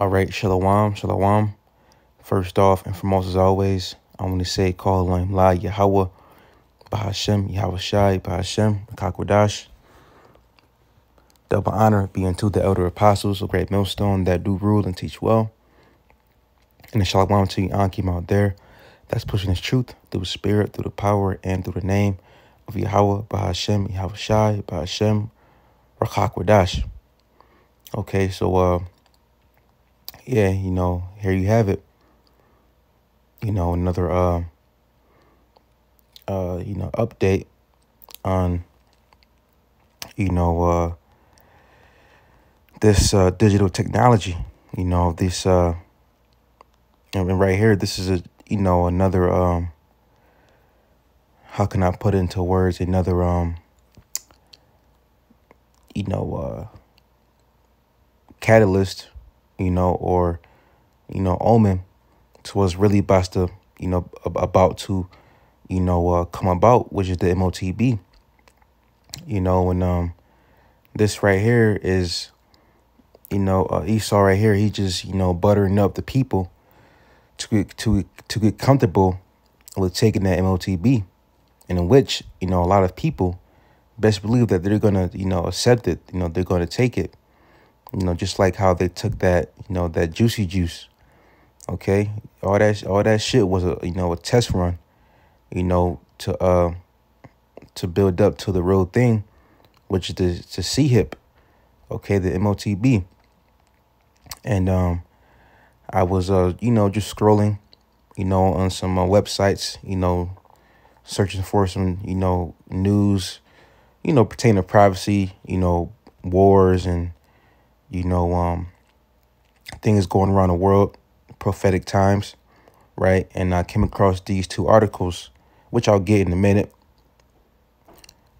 All right, shalom, shalom. First off, and foremost as always, I want to say, call on La Yahweh, Bahashem, Yahweh Shai, Bahashem, Kakwadash. Double honor be unto the elder apostles, a great millstone that do rule and teach well. And the shalom to you, Ankim out there, that's pushing his truth through the spirit, through the power, and through the name of Yahweh, Bahashem, Yahweh Shai, Bahashem, Rakakwadash. Okay, so, uh, yeah, you know, here you have it. You know, another uh uh, you know, update on you know uh this uh digital technology, you know, this uh I mean right here this is a you know another um how can I put into words another um you know uh catalyst you know, or, you know, omen to what's really about to, you know, about to, you know, uh, come about, which is the MOTB. You know, and um, this right here is, you know, uh, Esau right here. He just, you know, buttering up the people to get, to to get comfortable with taking that MOTB, and in which you know a lot of people best believe that they're gonna you know accept it. You know, they're gonna take it. You know, just like how they took that, you know, that juicy juice. Okay, all that all that shit was a you know a test run, you know, to uh to build up to the real thing, which is the C hip. okay, the MOTB. And um, I was uh you know just scrolling, you know, on some uh, websites, you know, searching for some you know news, you know, pertaining to privacy, you know, wars and you know, um, things going around the world, prophetic times, right? And I came across these two articles, which I'll get in a minute.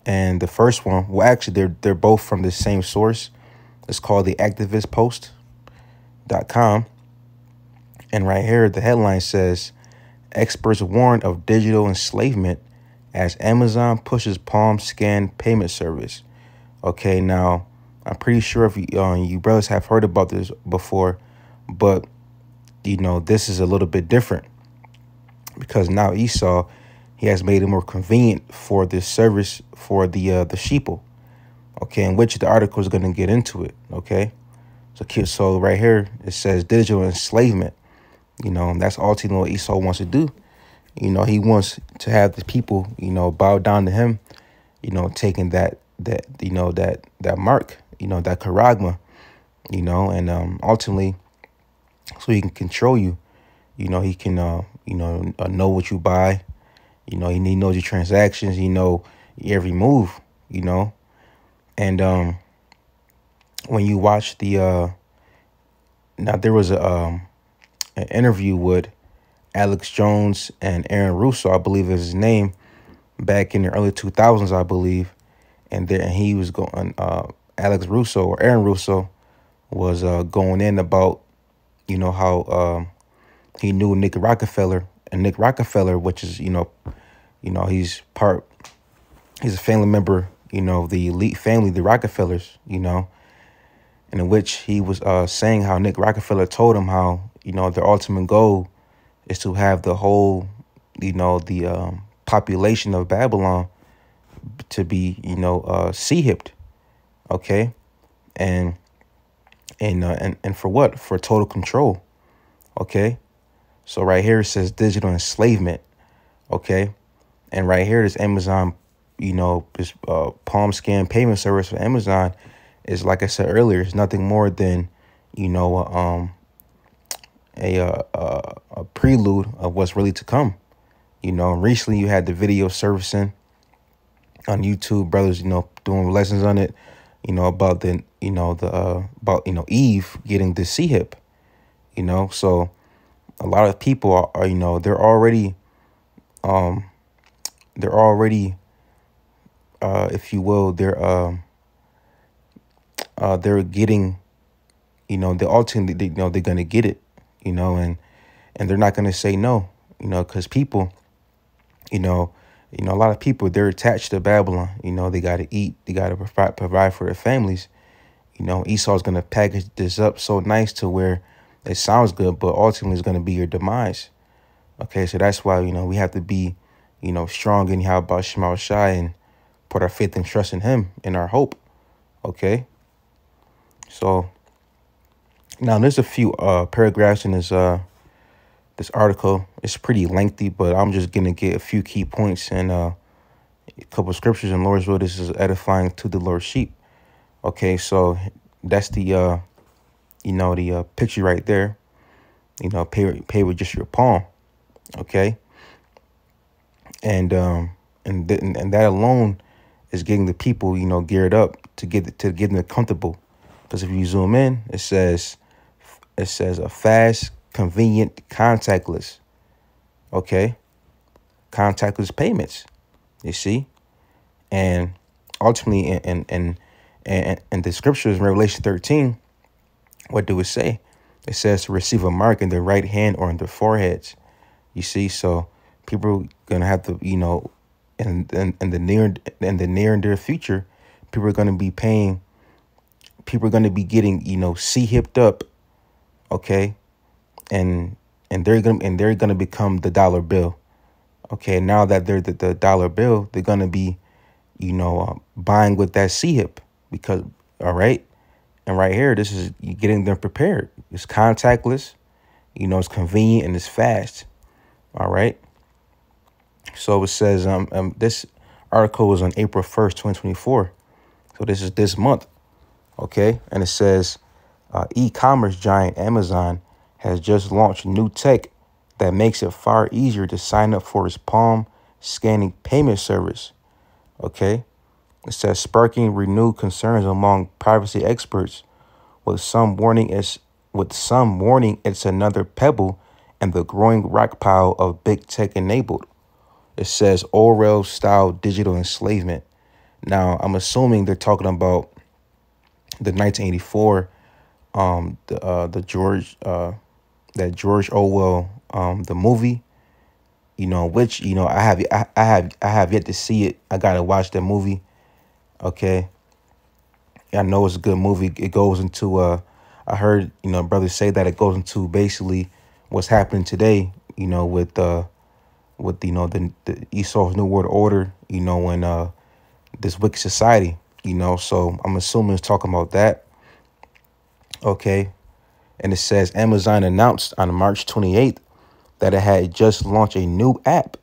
And the first one, well, actually, they're they're both from the same source. It's called the activistpost.com. And right here, the headline says, experts warn of digital enslavement as Amazon pushes Palm Scan payment service. Okay, now I'm pretty sure if you, uh, you brothers have heard about this before, but you know this is a little bit different because now Esau he has made it more convenient for this service for the uh, the sheeple, okay, in which the article is going to get into it, okay. So, so right here it says digital enslavement. You know that's ultimately what Esau wants to do. You know he wants to have the people you know bow down to him. You know taking that that you know that that mark you know, that karagma, you know, and um, ultimately, so he can control you. You know, he can, uh, you know, uh, know what you buy. You know, he, knows your transactions. He know every move, you know. And um, when you watch the, uh, now there was a, um, an interview with Alex Jones and Aaron Russo, I believe is his name, back in the early 2000s, I believe. And then he was going, uh, Alex Russo or Aaron Russo was uh, going in about, you know, how um, he knew Nick Rockefeller and Nick Rockefeller, which is, you know, you know, he's part, he's a family member, you know, the elite family, the Rockefellers, you know, and in which he was uh, saying how Nick Rockefeller told him how, you know, their ultimate goal is to have the whole, you know, the um, population of Babylon to be, you know, uh, sea hipped okay and and uh, and, and for what for total control okay so right here it says digital enslavement okay and right here this amazon you know this uh, palm scan payment service for amazon is like i said earlier it's nothing more than you know um a, uh, a, a prelude of what's really to come you know recently you had the video servicing on youtube brothers you know doing lessons on it you know, about the, you know, the, uh, about, you know, Eve getting the C hip, you know, so a lot of people are, are, you know, they're already, um, they're already, uh, if you will, they're, um, uh, uh, they're getting, you know, they ultimately, they, you know, they're going to get it, you know, and, and they're not going to say no, you know, because people, you know, you know, a lot of people, they're attached to Babylon. You know, they got to eat. They got to provide, provide for their families. You know, Esau's going to package this up so nice to where it sounds good, but ultimately it's going to be your demise. Okay, so that's why, you know, we have to be, you know, strong anyhow about Shemal Shai and put our faith and trust in him and our hope. Okay. So now there's a few uh paragraphs in this uh this article. is pretty lengthy, but I'm just going to get a few key points and uh, a couple scriptures. in Lord's will, this is edifying to the Lord's sheep. Okay, so that's the, uh, you know, the uh, picture right there. You know, pay, pay with just your palm. Okay. And, um, and, th and that alone is getting the people, you know, geared up to get, to get them comfortable. Because if you zoom in, it says, it says a fast convenient contactless. Okay? Contactless payments. You see? And ultimately and and and and the scriptures in Revelation 13, what do it say? It says to receive a mark in their right hand or in their foreheads. You see, so people are gonna have to, you know, in in, in the near in the near and dear future, people are gonna be paying people are going to be getting, you know, C hipped up, okay, and and they're gonna and they're gonna become the dollar bill. Okay, now that they're the, the dollar bill, they're gonna be, you know, uh, buying with that C hip because all right, and right here, this is you getting them prepared. It's contactless, you know, it's convenient and it's fast. All right. So it says um, um this article was on April first, twenty twenty four. So this is this month, okay? And it says uh, e-commerce giant Amazon has just launched new tech that makes it far easier to sign up for its Palm scanning payment service. Okay, it says sparking renewed concerns among privacy experts, with some warning it's with some warning it's another pebble in the growing rock pile of big tech enabled. It says Orwell style digital enslavement. Now I'm assuming they're talking about the 1984, um, the uh, the George uh, that George Orwell, um, the movie, you know, which you know I have I, I have I have yet to see it. I gotta watch that movie. Okay. I know it's a good movie. It goes into uh I heard, you know, brothers say that it goes into basically what's happening today, you know, with uh with you know the, the Esau's New World Order, you know, when uh this wicked society, you know. So I'm assuming it's talking about that. Okay. And it says Amazon announced on March 28th that it had just launched a new app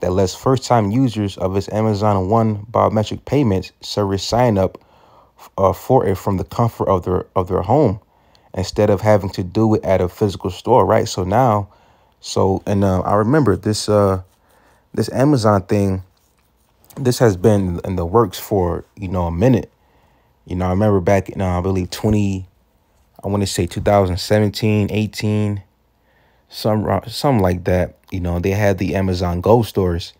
that lets first time users of its Amazon One biometric payments service sign up uh, for it from the comfort of their of their home instead of having to do it at a physical store, right? So now, so and uh, I remember this uh this Amazon thing this has been in the works for, you know, a minute. You know, I remember back in uh, I believe 20 I want to say 2017, 18, some something like that. You know, they had the Amazon Go stores,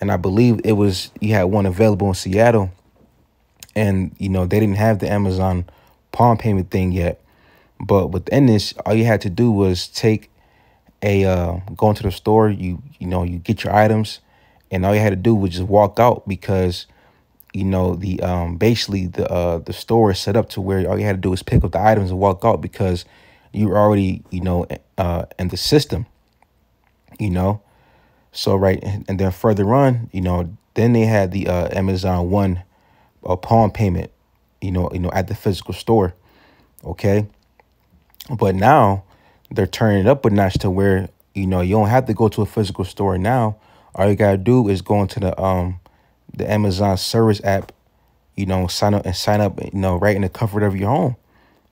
and I believe it was you had one available in Seattle, and you know they didn't have the Amazon Palm Payment thing yet. But within this, all you had to do was take a uh, go into the store. You you know you get your items, and all you had to do was just walk out because you know, the um, basically the uh, the store is set up to where all you had to do is pick up the items and walk out because you were already, you know, uh, in the system, you know. So, right. And then further on, you know, then they had the uh, Amazon one uh, pawn payment, you know, you know, at the physical store. OK. But now they're turning it up a notch to where, you know, you don't have to go to a physical store now. All you got to do is go into the um the Amazon service app, you know, sign up and sign up, you know, right in the comfort of your home.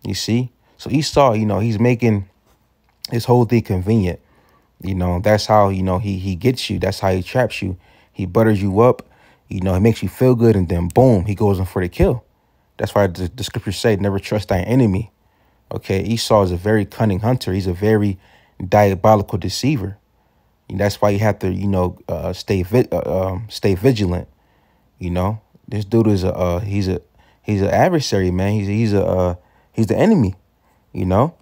You see? So Esau, you know, he's making his whole thing convenient. You know, that's how, you know, he he gets you. That's how he traps you. He butters you up. You know, he makes you feel good and then boom, he goes in for the kill. That's why the, the scriptures say never trust thy enemy. Okay, Esau is a very cunning hunter. He's a very diabolical deceiver. And that's why you have to, you know, uh, stay vi uh, um, stay vigilant. You know, this dude is a uh, he's a he's an adversary, man. He's he's a uh, he's the enemy. You know.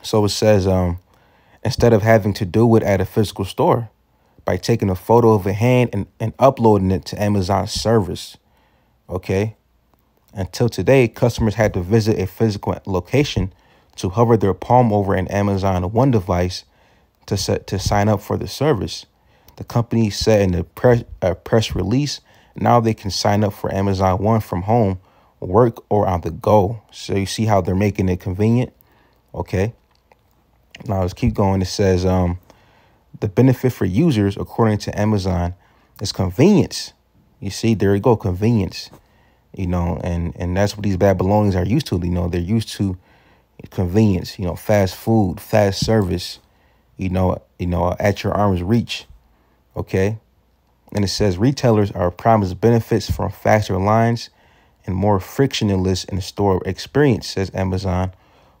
So it says um, instead of having to do it at a physical store by taking a photo of a hand and, and uploading it to Amazon's service. Okay. Until today, customers had to visit a physical location to hover their palm over an Amazon One device to set, to sign up for the service. The company said in a press, a press release now they can sign up for Amazon One from home, work, or on the go. So you see how they're making it convenient? Okay. Now let's keep going. It says um, the benefit for users, according to Amazon, is convenience. You see, there you go, convenience. You know, and and that's what these bad belongings are used to. You know, they're used to convenience. You know, fast food, fast service. You know, you know, at your arm's reach. Okay, and it says retailers are promised benefits from faster lines and more frictionless in store experience, says Amazon,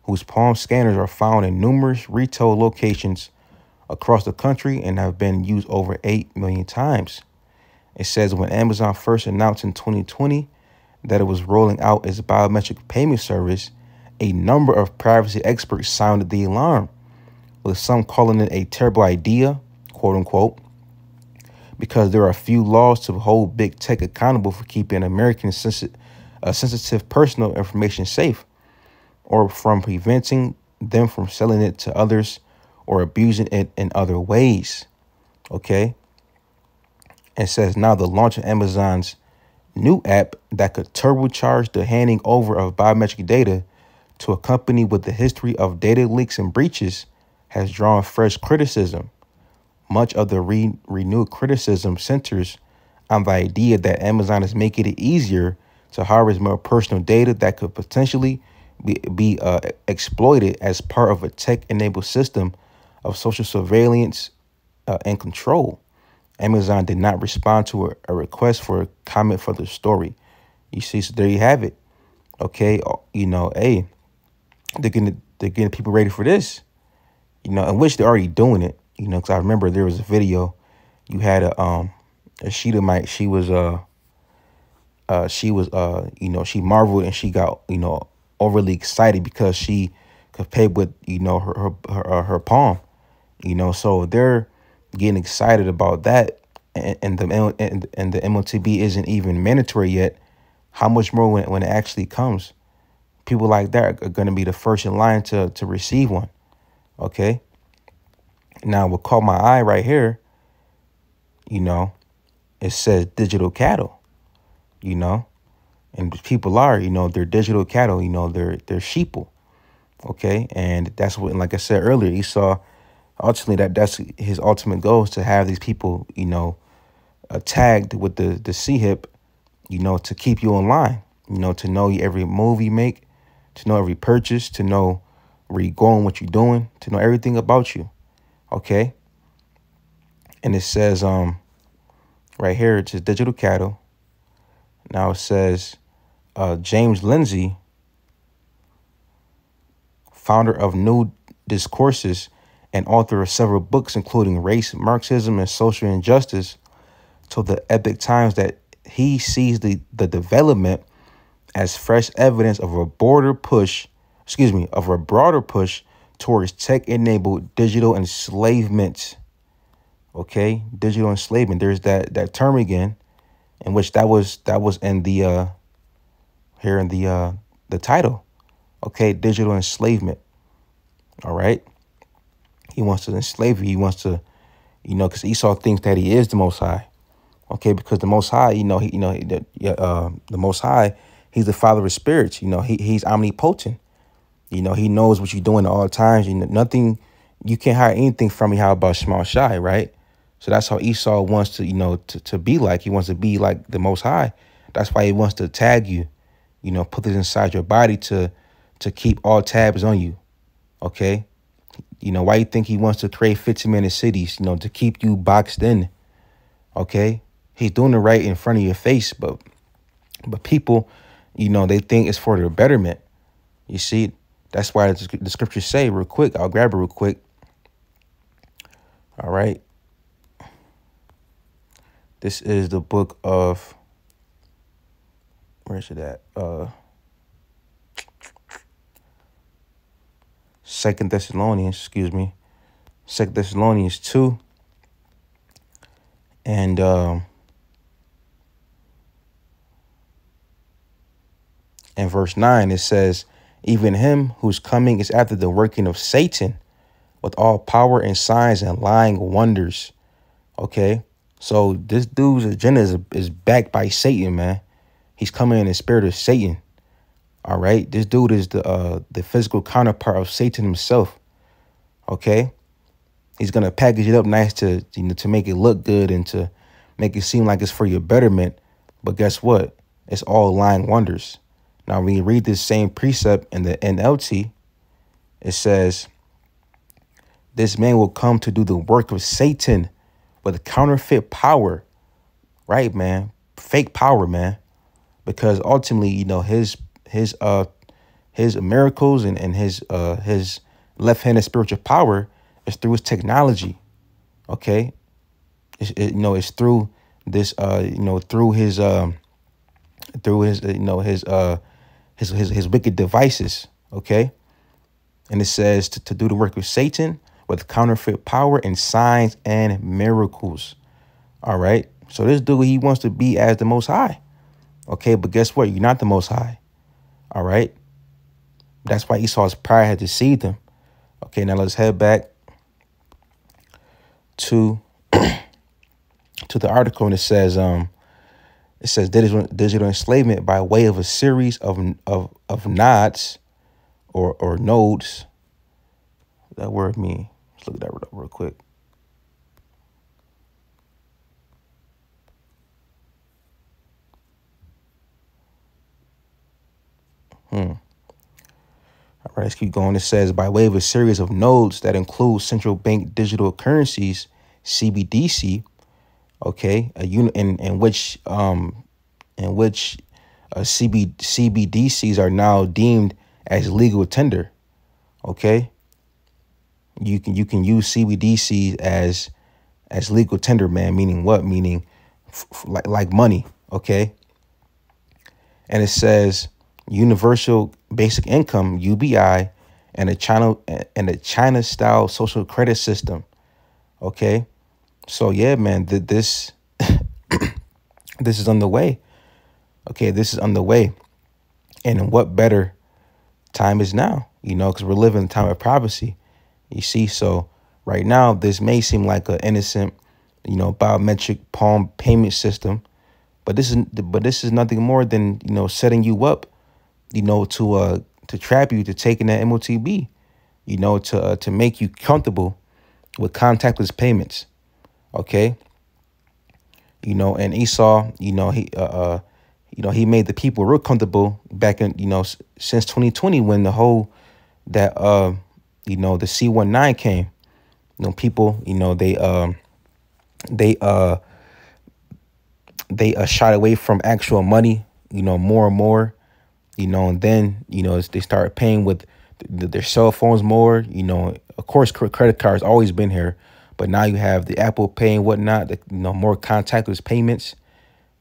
whose palm scanners are found in numerous retail locations across the country and have been used over 8 million times. It says when Amazon first announced in 2020 that it was rolling out its biometric payment service, a number of privacy experts sounded the alarm, with some calling it a terrible idea, quote unquote, because there are a few laws to hold big tech accountable for keeping American sensi uh, sensitive personal information safe or from preventing them from selling it to others or abusing it in other ways. Okay. It says now the launch of Amazon's new app that could turbocharge the handing over of biometric data to a company with the history of data leaks and breaches has drawn fresh criticism much of the re renewed criticism centers on the idea that Amazon is making it easier to harvest more personal data that could potentially be, be uh, exploited as part of a tech-enabled system of social surveillance uh, and control. Amazon did not respond to a, a request for a comment for the story. You see, so there you have it. Okay, uh, you know, hey, they're getting they're getting people ready for this, you know, in which they're already doing it you know, because I remember there was a video you had a um a Sheetamite. She was uh uh she was uh you know she marveled and she got you know overly excited because she could pay with you know her her her, uh, her palm, you know. So they're getting excited about that, and, and the and, and the MLTB isn't even mandatory yet. How much more when when it actually comes? People like that are going to be the first in line to to receive one. Okay. Now, what caught my eye right here, you know, it says digital cattle, you know, and people are, you know, they're digital cattle, you know, they're they're sheeple, okay, and that's what, like I said earlier, he saw ultimately that that's his ultimate goal is to have these people, you know, uh, tagged with the the HIP, you know, to keep you in line, you know, to know every move you make, to know every purchase, to know where you're going, what you're doing, to know everything about you. Okay. And it says, um, right here, it says digital cattle. Now it says uh, James Lindsay, founder of New Discourses and author of several books, including Race, Marxism, and Social Injustice, told the Epic Times that he sees the, the development as fresh evidence of a border push, excuse me, of a broader push towards tech-enabled digital enslavement. Okay, digital enslavement. There's that that term again, in which that was that was in the uh, here in the uh, the title. Okay, digital enslavement. All right. He wants to enslave you. He wants to, you know, because Esau thinks that he is the Most High. Okay, because the Most High, you know, he, you know, the, uh, the Most High, he's the Father of spirits. You know, he, he's omnipotent. You know, he knows what you're doing at all times. You know, nothing, you can't hide anything from me. How about small shy, right? So that's how Esau wants to, you know, to, to be like. He wants to be like the Most High. That's why he wants to tag you, you know, put this inside your body to to keep all tabs on you, okay? You know, why you think he wants to create 15-minute cities, you know, to keep you boxed in, okay? He's doing it right in front of your face, but but people, you know, they think it's for their betterment. You see, that's why the scriptures say real quick. I'll grab it real quick. All right. This is the book of where is it at? Uh Second Thessalonians, excuse me. Second Thessalonians two. And um in verse 9 it says even him whose coming is after the working of Satan with all power and signs and lying wonders. Okay. So this dude's agenda is, is backed by Satan, man. He's coming in the spirit of Satan. All right. This dude is the uh, the physical counterpart of Satan himself. Okay. He's going to package it up nice to, you know, to make it look good and to make it seem like it's for your betterment. But guess what? It's all lying wonders. Now, when you read this same precept in the NLT, it says, This man will come to do the work of Satan with counterfeit power. Right, man? Fake power, man. Because ultimately, you know, his his uh his miracles and, and his uh his left-handed spiritual power is through his technology. Okay. It's, it, you know, it's through this uh, you know, through his um through his you know his uh his, his, his wicked devices, okay? And it says to, to do the work of Satan with counterfeit power and signs and miracles. All right. So this dude, he wants to be as the most high. Okay. But guess what? You're not the most high. All right. That's why Esau's pride had deceived him. Okay. Now let's head back to, to the article. And it says, um, it says digital, digital enslavement by way of a series of, of, of knots or, or nodes. that word mean? Let's look at that real real quick. Hmm. All right, let's keep going. It says by way of a series of nodes that include central bank digital currencies, CBDC, okay, a unit in in which um in which uh, CB CBDCs are now deemed as legal tender, okay. You can you can use CBDCs as as legal tender, man. Meaning what? Meaning like like money, okay. And it says universal basic income UBI and a China and a China style social credit system, okay so yeah, man, th- this this is on the way. Okay, this is on the way. And what better time is now, you know, because we're living the time of privacy. You see, so right now, this may seem like an innocent, you know, biometric palm payment system, but this is but this is nothing more than you know setting you up, you know, to uh to trap you to taking that MOTB, you know, to uh, to make you comfortable with contactless payments. Okay. You know, and Esau, you know, he, uh, uh you know, he made the people real comfortable back in, you know, since 2020 when the whole that, uh, you know, the C19 came, you know, people, you know, they, um, they, uh, they uh, shot away from actual money, you know, more and more, you know, and then, you know, they start paying with th their cell phones more, you know, of course, credit cards always been here, but now you have the Apple Pay and whatnot, the, you know, more contactless payments,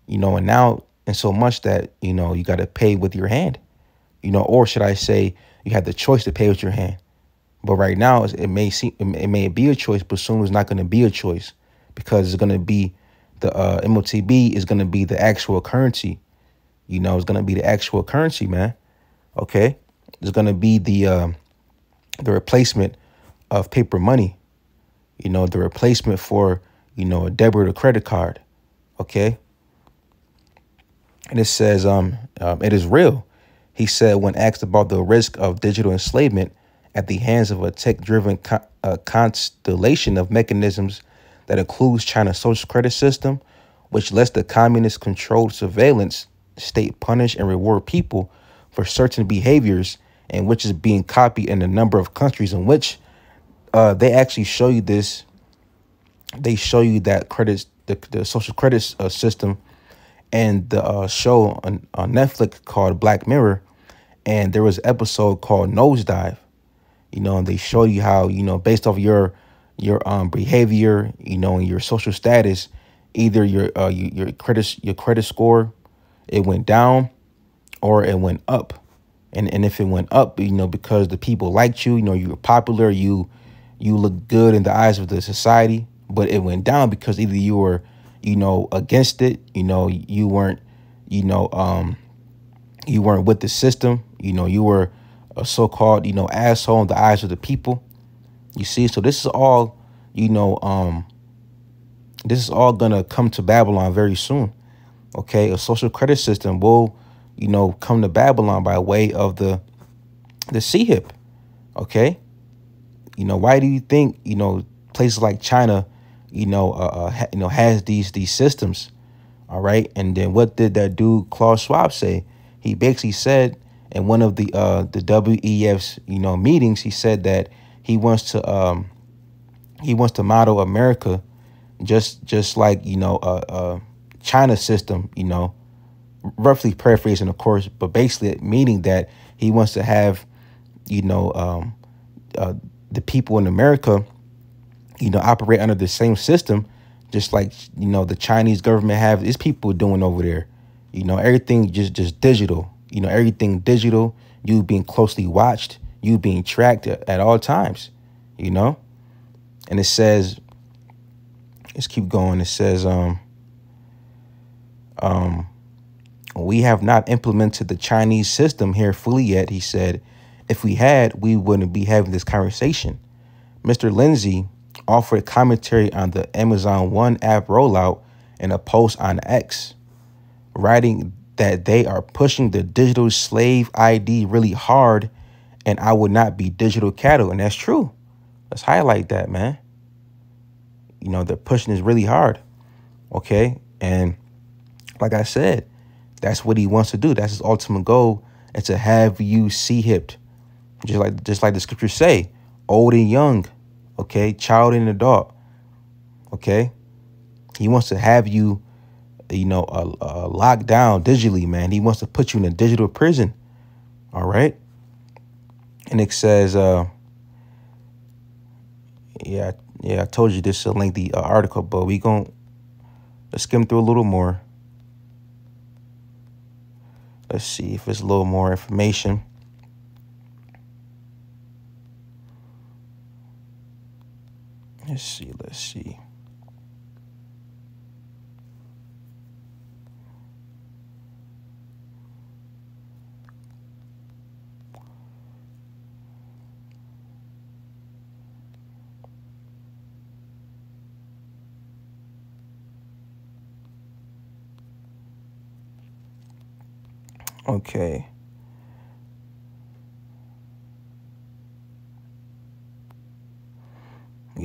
you know, and now and so much that, you know, you got to pay with your hand, you know, or should I say you have the choice to pay with your hand. But right now it may seem, it may be a choice, but soon it's not going to be a choice because it's going to be the uh, MOTB is going to be the actual currency. You know, it's going to be the actual currency, man. Okay. It's going to be the, uh, the replacement of paper money you know, the replacement for, you know, a debit or credit card. Okay. And it says, um, um, it is real. He said, when asked about the risk of digital enslavement at the hands of a tech driven co uh, constellation of mechanisms that includes China's social credit system, which lets the communist controlled surveillance state punish and reward people for certain behaviors and which is being copied in a number of countries in which uh, they actually show you this. They show you that credits the the social credit uh, system, and the uh, show on, on Netflix called Black Mirror, and there was an episode called Nosedive. You know, and they show you how you know based off your your um behavior, you know, and your social status, either your uh your, your credit your credit score, it went down, or it went up and and if it went up, you know, because the people liked you, you know, you were popular, you you look good in the eyes of the society, but it went down because either you were, you know, against it, you know, you weren't, you know, um, you weren't with the system, you know, you were a so-called, you know, asshole in the eyes of the people. You see, so this is all, you know, um, this is all gonna come to Babylon very soon. Okay, a social credit system will, you know, come to Babylon by way of the the C hip, Okay. You know, why do you think, you know, places like China, you know, uh, uh you know, has these these systems? All right. And then what did that dude Klaus Schwab say? He basically said in one of the uh, the WEF's, you know, meetings, he said that he wants to um, he wants to model America just just like, you know, uh, uh, China system, you know, roughly paraphrasing, of course, but basically meaning that he wants to have, you know, um, uh, the people in America, you know, operate under the same system, just like you know the Chinese government have its people doing over there. You know, everything just just digital. You know, everything digital. You being closely watched. You being tracked at, at all times. You know, and it says, let's keep going. It says, um, um, we have not implemented the Chinese system here fully yet. He said if we had, we wouldn't be having this conversation. Mr. Lindsay offered commentary on the Amazon One app rollout in a post on X, writing that they are pushing the digital slave ID really hard and I would not be digital cattle. And that's true. Let's highlight that, man. You know, they're pushing is really hard. Okay. And like I said, that's what he wants to do. That's his ultimate goal and to have you see hipped. Just like just like the scriptures say, old and young, okay, child and adult, okay. He wants to have you, you know, uh, uh, locked down digitally, man. He wants to put you in a digital prison, all right. And it says, uh, yeah, yeah, I told you this is a lengthy uh, article, but we going to skim through a little more. Let's see if there's a little more information. Let's see, let's see. Okay.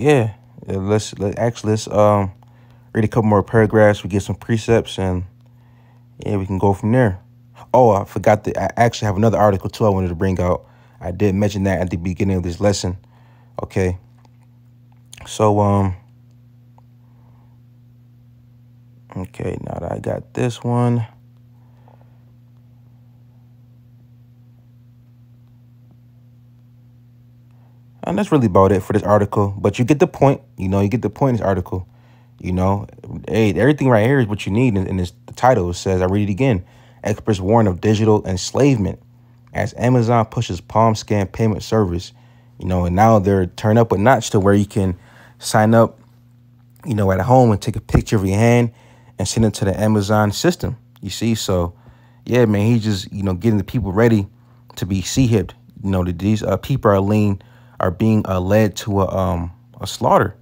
yeah, let's let actually let's um read a couple more paragraphs. We get some precepts, and yeah, we can go from there. Oh, I forgot that I actually have another article too. I wanted to bring out. I did mention that at the beginning of this lesson. Okay. So um. Okay, now that I got this one. And that's really about it for this article. But you get the point. You know, you get the point in this article. You know, hey, everything right here is what you need. And, the title says, I read it again. Experts warn of digital enslavement as Amazon pushes palm scan payment service. You know, and now they're turned up a notch to where you can sign up, you know, at home and take a picture of your hand and send it to the Amazon system. You see, so yeah, man, he's just you know getting the people ready to be sea hipped. You know, that these uh, people are lean are being uh, led to a, um, a slaughter,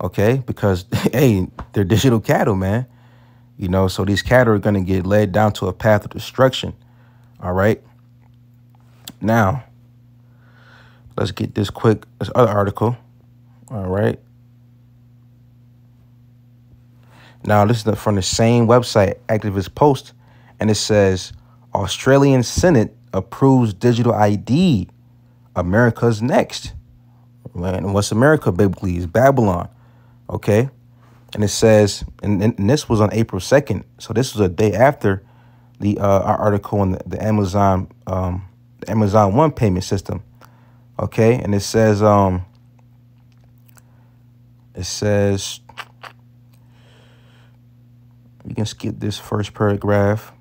okay? Because, hey, they're digital cattle, man. You know, so these cattle are going to get led down to a path of destruction, all right? Now, let's get this quick, this other article, all right? Now, this is from the same website, Activist Post, and it says, Australian Senate approves digital ID America's next. And what's America biblically is Babylon. Okay. And it says, and, and, this was on April 2nd. So this was a day after the uh, our article on the, the Amazon um, the Amazon One payment system. Okay. And it says, um, it says, we can skip this first paragraph.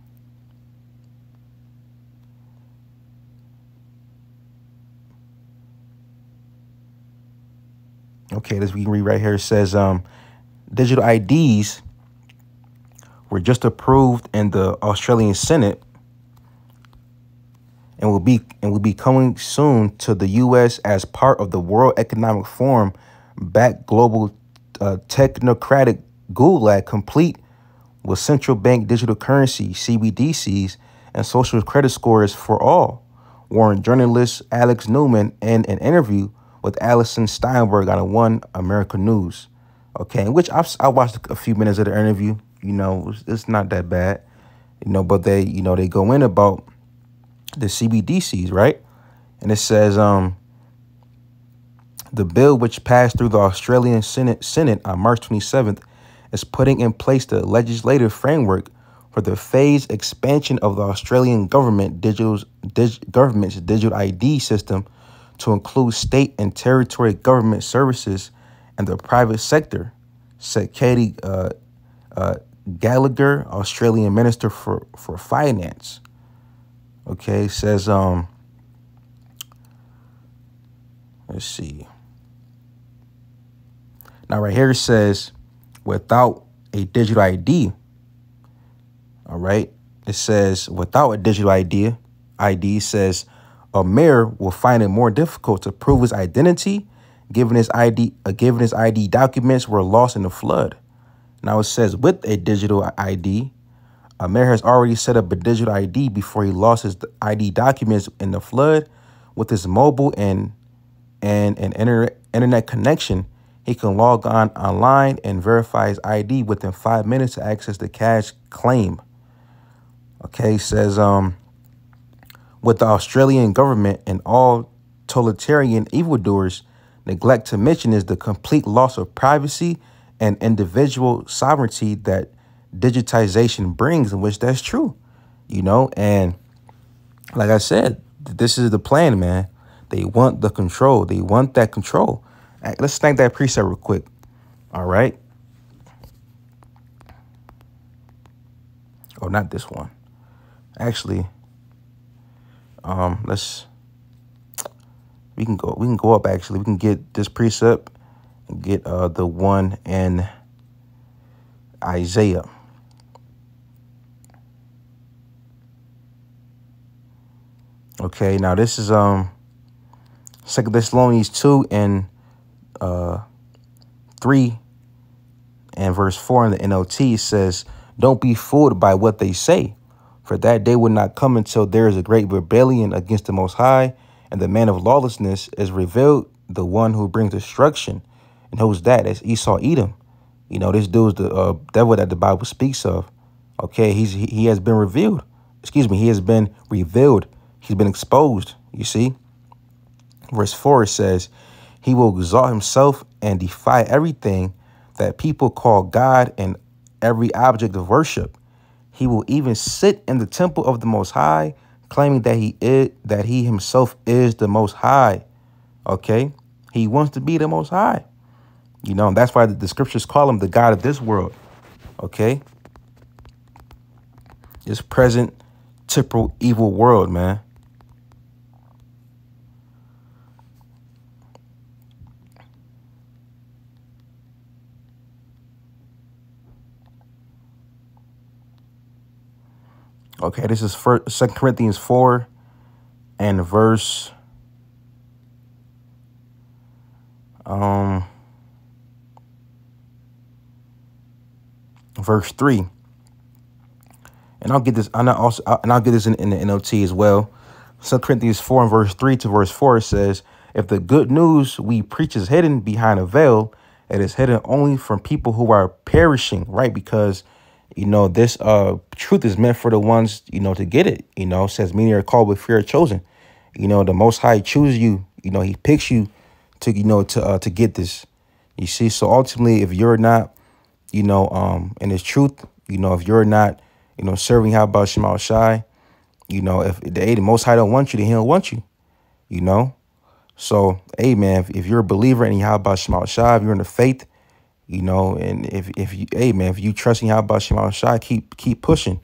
Okay, this we can read right here. It says um, digital IDs were just approved in the Australian Senate and will be and will be coming soon to the U.S. as part of the World Economic Forum backed global uh, technocratic gulag complete with central bank digital currency CBDCs and social credit scores for all. Warren journalist Alex Newman in an interview with Allison Steinberg on One American News. Okay, which I've, I watched a few minutes of the interview. You know, it's, not that bad. You know, but they, you know, they go in about the CBDCs, right? And it says, um, the bill which passed through the Australian Senate, Senate on March 27th is putting in place the legislative framework for the phased expansion of the Australian government digital dig, government's digital ID system to include state and territory government services and the private sector, said Katie uh, uh, Gallagher, Australian Minister for, for Finance. Okay, says, um, let's see. Now, right here it says, without a digital ID, all right, it says, without a digital ID, ID says, a mayor will find it more difficult to prove his identity given his ID uh, given his ID documents were lost in the flood. Now it says with a digital ID, a mayor has already set up a digital ID before he lost his ID documents in the flood. With his mobile and and an inter internet connection, he can log on online and verify his ID within five minutes to access the cash claim. Okay, says um with the Australian government and all totalitarian evildoers neglect to mention is the complete loss of privacy and individual sovereignty that digitization brings, in which that's true, you know? And like I said, this is the plan, man. They want the control. They want that control. Right, let's thank that preset real quick. All right. Oh, not this one. Actually, um, let's, we can go, we can go up actually. We can get this precept and get uh, the one in Isaiah. Okay, now this is um Second Thessalonians 2 and uh 3 and verse 4 in the NLT says, Don't be fooled by what they say, for that day would not come until there is a great rebellion against the Most High, and the man of lawlessness is revealed, the one who brings destruction. And who's that? That's Esau Edom. You know, this dude's the uh, devil that the Bible speaks of. Okay, he's he has been revealed. Excuse me, he has been revealed. He's been exposed, you see. Verse 4 says, He will exalt himself and defy everything that people call God and every object of worship he will even sit in the temple of the Most High, claiming that he is that he himself is the Most High. Okay, he wants to be the Most High. You know, that's why the, the scriptures call him the God of this world. Okay, this present temporal evil world, man. Okay, this is first, Second Corinthians 4 and verse um verse 3. And I'll get this I I also and I'll get this in, in the NOT as well. Second Corinthians 4 and verse 3 to verse 4 says, If the good news we preach is hidden behind a veil, it is hidden only from people who are perishing, right? Because you know, this uh truth is meant for the ones, you know, to get it. You know, says many are called with fear chosen. You know, the most high chooses you, you know, he picks you to, you know, to uh, to get this. You see, so ultimately if you're not, you know, um in his truth, you know, if you're not, you know, serving how about Shemal Shai, you know, if the the most high don't want you, then he don't want you. You know? So, hey man, if, if you're a believer in Yahweh Shemal Shai, if you're in the faith, you know, and if if you hey man, if you trust trusting Yahweh Shema Shai, keep keep pushing.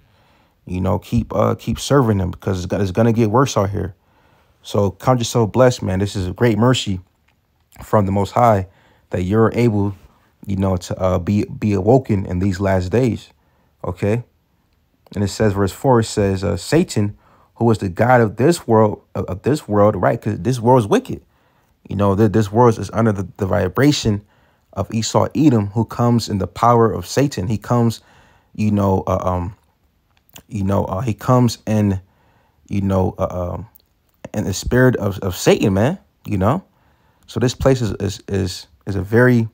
You know, keep uh keep serving them because it's gonna, it's gonna get worse out here. So count yourself blessed, man. This is a great mercy from the Most High that you're able, you know, to uh, be be awoken in these last days. Okay, and it says verse four. It says uh, Satan, who is the god of this world of, this world, right? Because this world is wicked. You know that this world is under the, the vibration of Esau Edom, who comes in the power of Satan. He comes, you know, uh, um, you know, uh, he comes in, you know, uh, um, in the spirit of, of Satan, man, you know. So this place is, is, is, is a very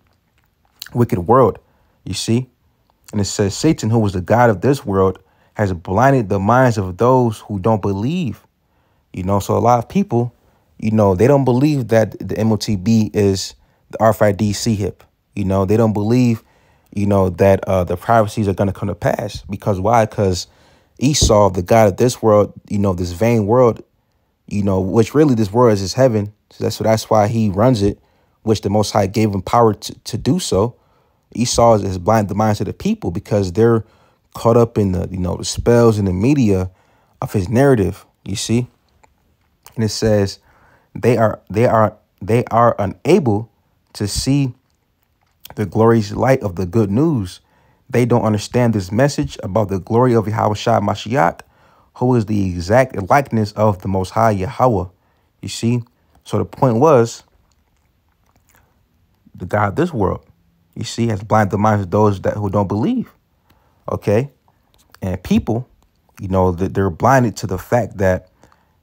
wicked world, you see. And it says, Satan, who was the God of this world, has blinded the minds of those who don't believe. You know, so a lot of people, you know, they don't believe that the MOTB is the RFID hip. You know, they don't believe, you know, that uh, the prophecies are going to come to pass. Because why? Because Esau, the god of this world, you know, this vain world, you know, which really this world is his heaven. So that's, so that's why he runs it, which the Most High gave him power to, to do so. Esau is, is blind the minds of the people because they're caught up in the, you know, the spells and the media of his narrative, you see. And it says, they are, they are, they are unable to see the glorious light of the good news. They don't understand this message about the glory of Yahweh Shai Mashiach, who is the exact likeness of the Most High Yahweh. You see? So the point was, the God of this world, you see, has blinded the minds of those that who don't believe. Okay? And people, you know, they're blinded to the fact that,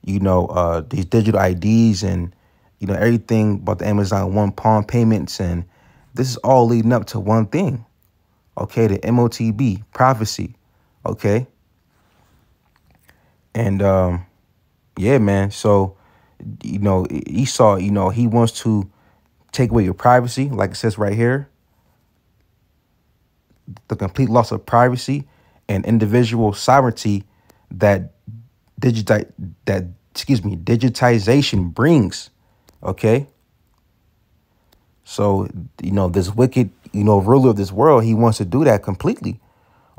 you know, uh, these digital IDs and, you know, everything about the Amazon One Palm payments and this is all leading up to one thing. Okay, the MOTB, prophecy. Okay. And um, yeah, man. So, you know, Esau, you know, he wants to take away your privacy, like it says right here. The complete loss of privacy and individual sovereignty that digitize that excuse me digitization brings. Okay. So, you know, this wicked, you know, ruler of this world, he wants to do that completely.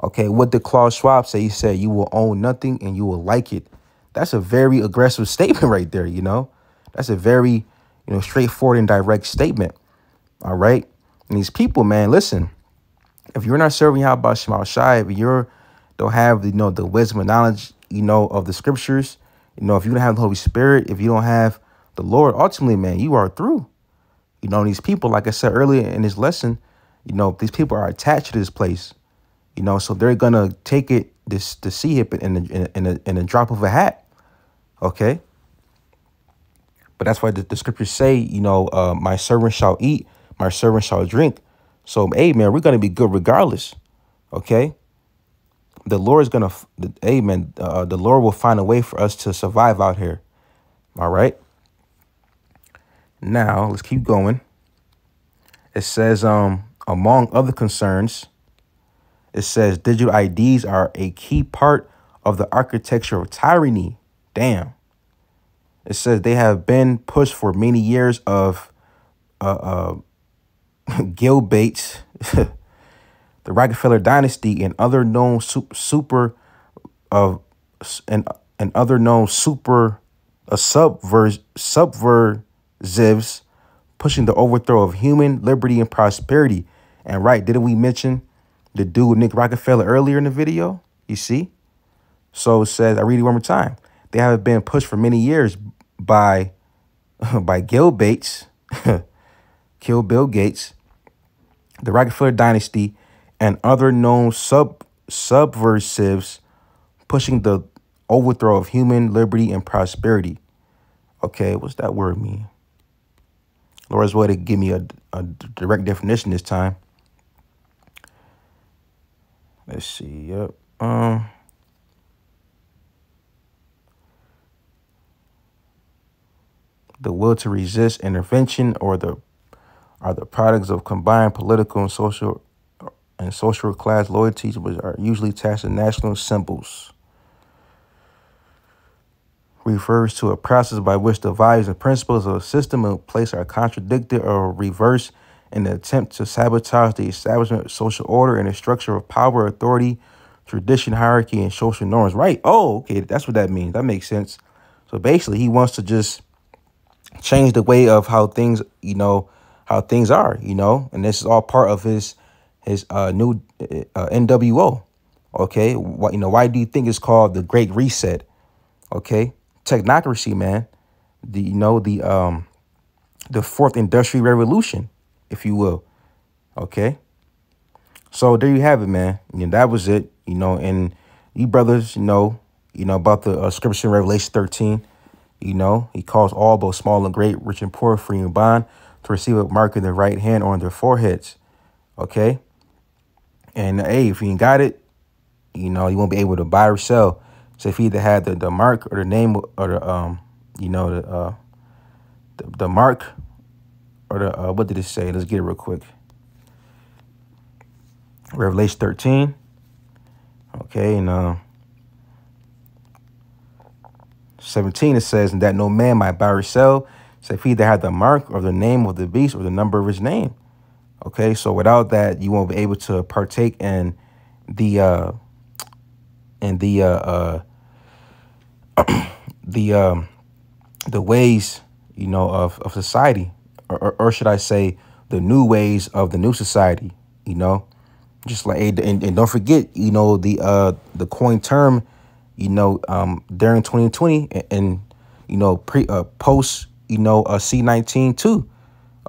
Okay, what did Klaus Schwab say? He said, you will own nothing and you will like it. That's a very aggressive statement right there, you know. That's a very, you know, straightforward and direct statement. All right. And these people, man, listen, if you're not serving Yahweh Shemal Shai, if you're don't have, you know, the wisdom and knowledge, you know, of the scriptures, you know, if you don't have the Holy Spirit, if you don't have the Lord, ultimately, man, you are through. You know, these people, like I said earlier in this lesson, you know, these people are attached to this place. You know, so they're gonna take it this to see it in a, in a, in a drop of a hat. Okay. But that's why the, the scriptures say, you know, uh, my servant shall eat, my servant shall drink. So, hey, man, we're going to be good regardless. Okay. The Lord is going to, amen. Uh, the Lord will find a way for us to survive out here. All right. Now, let's keep going. It says, um, among other concerns, it says digital IDs are a key part of the architecture of tyranny. Damn. It says they have been pushed for many years of uh, uh, Gil Bates, the Rockefeller dynasty, and other known super, super and and other known super a subver subver Zivs, pushing the overthrow of human liberty and prosperity. And right, didn't we mention the dude Nick Rockefeller earlier in the video? You see? So it says, I read it one more time. They have been pushed for many years by by Gil Bates, Kill Bill Gates, the Rockefeller dynasty, and other known sub subversives pushing the overthrow of human liberty and prosperity. Okay, what's that word mean? Lord, as well to give me a, a direct definition this time. Let's see. Yep. Um. The will to resist intervention or the are the products of combined political and social and social class loyalties, which are usually attached to national symbols refers to a process by which the values and principles of a system in place are contradicted or reversed in an attempt to sabotage the establishment of social order and the structure of power, authority, tradition, hierarchy, and social norms. Right. Oh, okay. That's what that means. That makes sense. So basically, he wants to just change the way of how things, you know, how things are, you know, and this is all part of his his uh, new uh, uh NWO. Okay. Why, you know, why do you think it's called the Great Reset? Okay technocracy, man. The you know the um the fourth industrial revolution, if you will. Okay. So there you have it, man. You know, that was it. You know, and you brothers, you know, you know about the uh, scripture in Revelation 13. You know, he calls all both small and great, rich and poor, free and bond to receive a mark in their right hand or on their foreheads. Okay. And hey, if you ain't got it, you know, you won't be able to buy or sell. So if he either had the, the mark or the name or the, um, you know, the, uh, the, the mark or the, uh, what did it say? Let's get it real quick. Revelation 13. Okay, and uh, 17, it says, and that no man might buy or sell, if he either had the mark or the name of the beast or the number of his name. Okay, so without that, you won't be able to partake in the uh, and the uh, uh the um the ways you know of of society, or, or should I say the new ways of the new society. You know, just like and, and don't forget you know the uh the coin term, you know um during twenty twenty and, and you know pre uh post you know uh C nineteen too.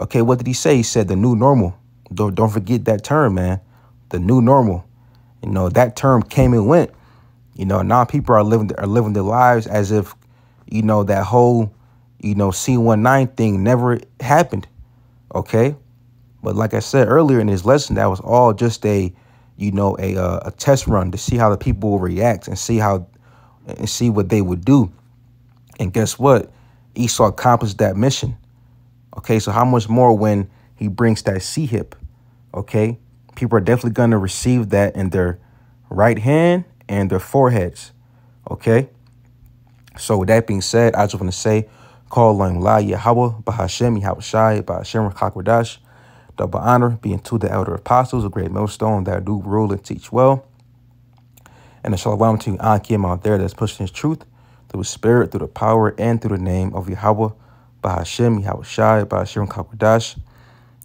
Okay, what did he say? He said the new normal. Don't don't forget that term, man. The new normal. You know, that term came and went. You know, now people are living are living their lives as if, you know, that whole, you know, C19 thing never happened. Okay. But like I said earlier in this lesson, that was all just a, you know, a uh, a test run to see how the people will react and see how and see what they would do. And guess what? Esau accomplished that mission. Okay, so how much more when he brings that C hip? Okay, people are definitely going to receive that in their right hand and their foreheads. Okay? So with that being said, I just want to say, call on La Yahweh, Bahashem, Yahweh Shai, Bahashem, Kakwadash, double honor, being to the elder apostles, a great millstone that do rule and teach well. And I shall welcome to Ankim out there that's pushing his truth through the spirit, through the power, and through the name of Yahweh, Bahashem, Yahweh Shai, Bahashem, Kakwadash.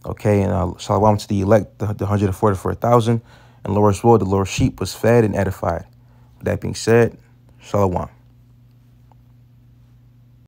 Okay, and uh, welcome to the elect, the, the 144,000, and Lord's will, the Lord's sheep was fed and edified. That being said, Shalom.